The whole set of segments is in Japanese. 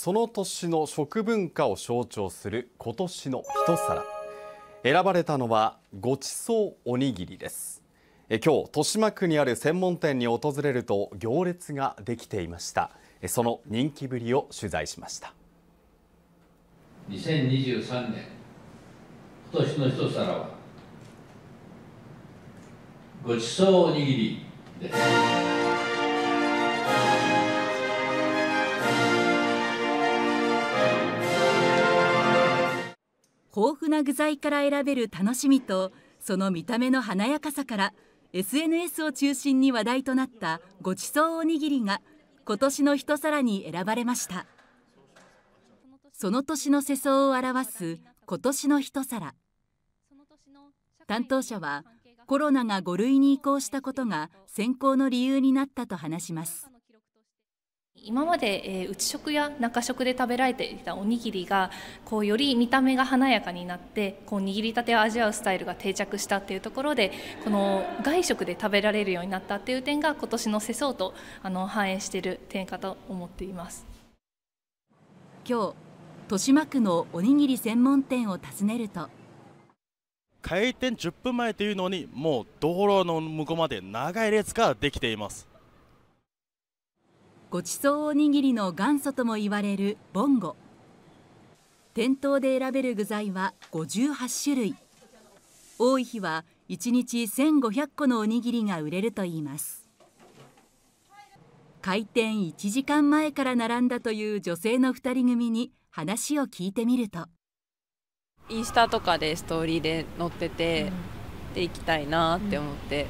その年の食文化を象徴する今年の一皿選ばれたのはごちそうおにぎりですえ今日豊島区にある専門店に訪れると行列ができていましたその人気ぶりを取材しました2023年今年の一皿はごちそうおにぎりです豊富な具材から選べる楽しみとその見た目の華やかさから SNS を中心に話題となったごちそうおにぎりが今年の一皿に選ばれましたその年の世相を表す今年の一皿担当者はコロナが5類に移行したことが選考の理由になったと話します今まで、えー、内食や中食で食べられていたおにぎりがこうより見た目が華やかになってこう握りたてを味わうスタイルが定着したっていうところでこの外食で食べられるようになったという点が今年の世相とあの反映している点かと思っています今日豊島区のおにぎり専門店を訪ねると開店10分前というのにもう道路の向こうまで長い列ができていますごちそうおにぎりの元祖とも言われるボンゴ店頭で選べる具材は58種類多い日は1日1500個のおにぎりが売れるといいます開店1時間前から並んだという女性の2人組に話を聞いてみるとインスタとかでストーリーで載ってて、うん、で行きたいなって思って、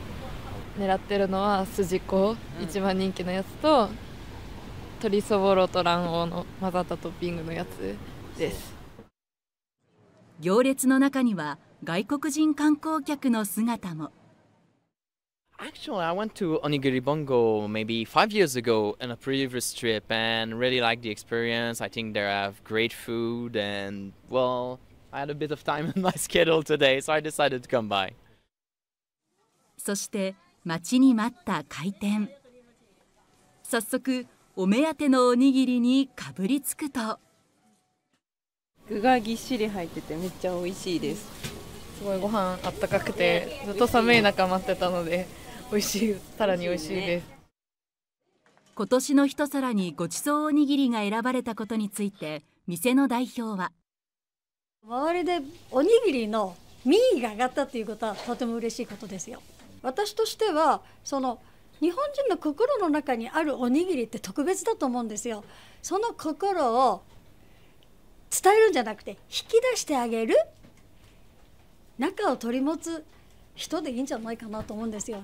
うん、狙ってるのは筋子、うん、一番人気のやつと鶏そぼろと卵黄の混ざったトッピングのやつです行列の中には外国人観光客の姿も Actually, I went to Onigiri Bongo maybe five years ago in a previous trip and really liked the experience. I think they have great food and, well, I had a bit of time in my schedule today, so I decided to come by. そして、待ちに待った開店。早速、お目当てのおにぎりにかぶりつくと具がぎっしり入っててめっちゃ美味しいですすごいご飯あったかくてずっと寒い中待ってたので美味しいさらに美味しいです、今年の一皿にごちそうおにぎりが選ばれたことについて店の代表は周りでおにぎりの民意が上がったということはとても嬉しいことですよ私としてはその日本人の心の中にあるおにぎりって特別だと思うんですよ。その心を伝えるんじゃなくて引き出してあげる中を取り持つ人でいいんじゃないかなと思うんですよ。